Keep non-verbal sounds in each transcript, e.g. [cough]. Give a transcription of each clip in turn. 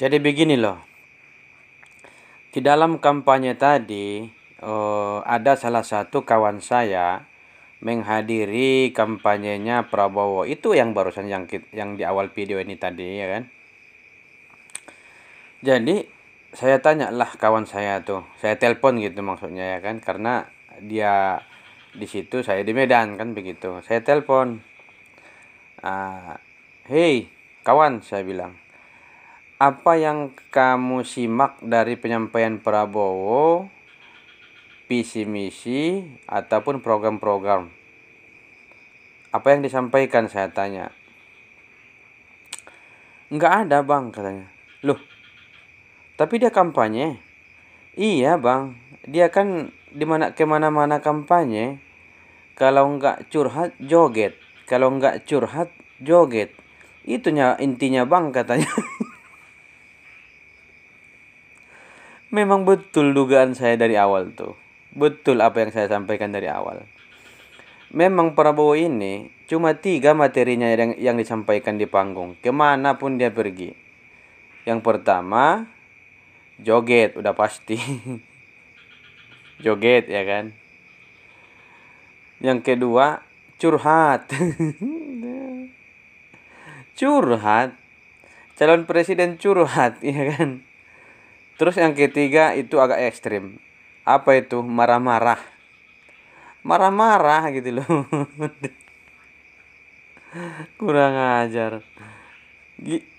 Jadi begini loh. Di dalam kampanye tadi eh, ada salah satu kawan saya menghadiri kampanyenya Prabowo. Itu yang barusan yang yang di awal video ini tadi ya kan. Jadi saya tanya lah kawan saya tuh. Saya telepon gitu maksudnya ya kan karena dia di situ saya di Medan kan begitu. Saya telepon. Uh, "Hei, kawan," saya bilang apa yang kamu simak dari penyampaian Prabowo, visi misi ataupun program-program? Apa yang disampaikan saya tanya. nggak ada, Bang, katanya. Loh. Tapi dia kampanye. Iya, Bang. Dia kan dimana kemana mana kampanye. Kalau nggak curhat joget, kalau nggak curhat joget. Itunya intinya, Bang, katanya. [laughs] Memang betul dugaan saya dari awal tuh. Betul apa yang saya sampaikan dari awal. Memang Prabowo ini cuma tiga materinya yang, yang disampaikan di panggung. Kemanapun dia pergi. Yang pertama, joget udah pasti. [laughs] joget ya kan. Yang kedua, curhat. [laughs] curhat. Calon presiden curhat [laughs] ya kan Terus yang ketiga itu agak ekstrim. Apa itu? Marah-marah. Marah-marah gitu loh. [laughs] Kurang ajar.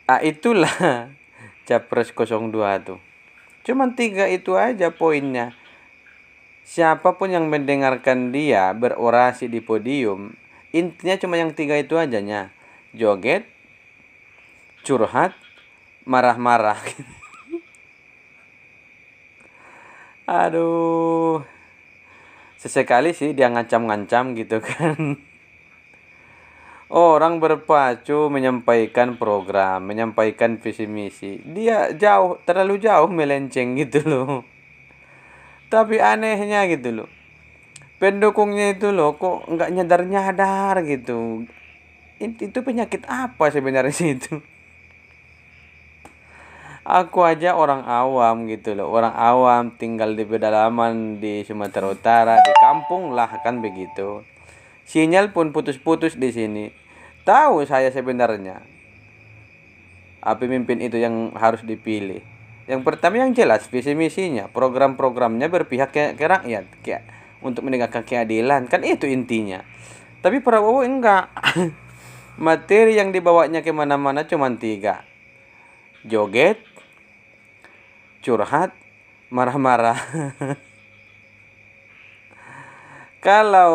Ah, itulah [laughs] Capres 02 tuh. Cuman tiga itu aja poinnya. Siapapun yang mendengarkan dia berorasi di podium, intinya cuma yang tiga itu aja nya. Joget, curhat, marah-marah. [laughs] aduh sesekali sih dia ngancam-ngancam gitu kan orang berpacu menyampaikan program menyampaikan visi misi dia jauh terlalu jauh melenceng gitu loh tapi anehnya gitu loh pendukungnya itu loh kok nggak nyadar nyadar gitu itu penyakit apa sebenarnya itu aku aja orang awam gitu loh orang awam tinggal di pedalaman di Sumatera Utara di kampung lah kan begitu sinyal pun putus-putus di sini tahu saya sebenarnya api mimpin itu yang harus dipilih yang pertama yang jelas visi misinya program-programnya berpihak ke, ke rakyat ke, untuk menegakkan keadilan kan itu intinya tapi Prabowo enggak [laughs] materi yang dibawanya kemana-mana cuma tiga joget, curhat, marah-marah. [laughs] Kalau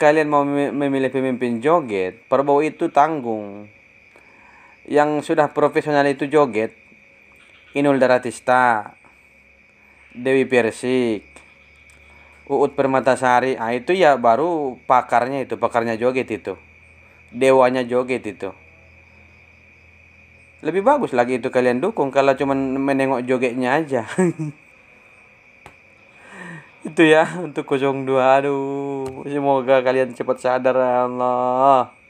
kalian mau memilih pemimpin joget, Prabowo itu tanggung. Yang sudah profesional itu joget, Inul Daratista, Dewi Persik, Uut Permatasari. Ah itu ya baru pakarnya itu, pakarnya joget itu. Dewanya joget itu. Lebih bagus lagi itu kalian dukung kalau cuman menengok jogetnya aja. [laughs] itu ya untuk 02 aduh semoga kalian cepat sadar ya Allah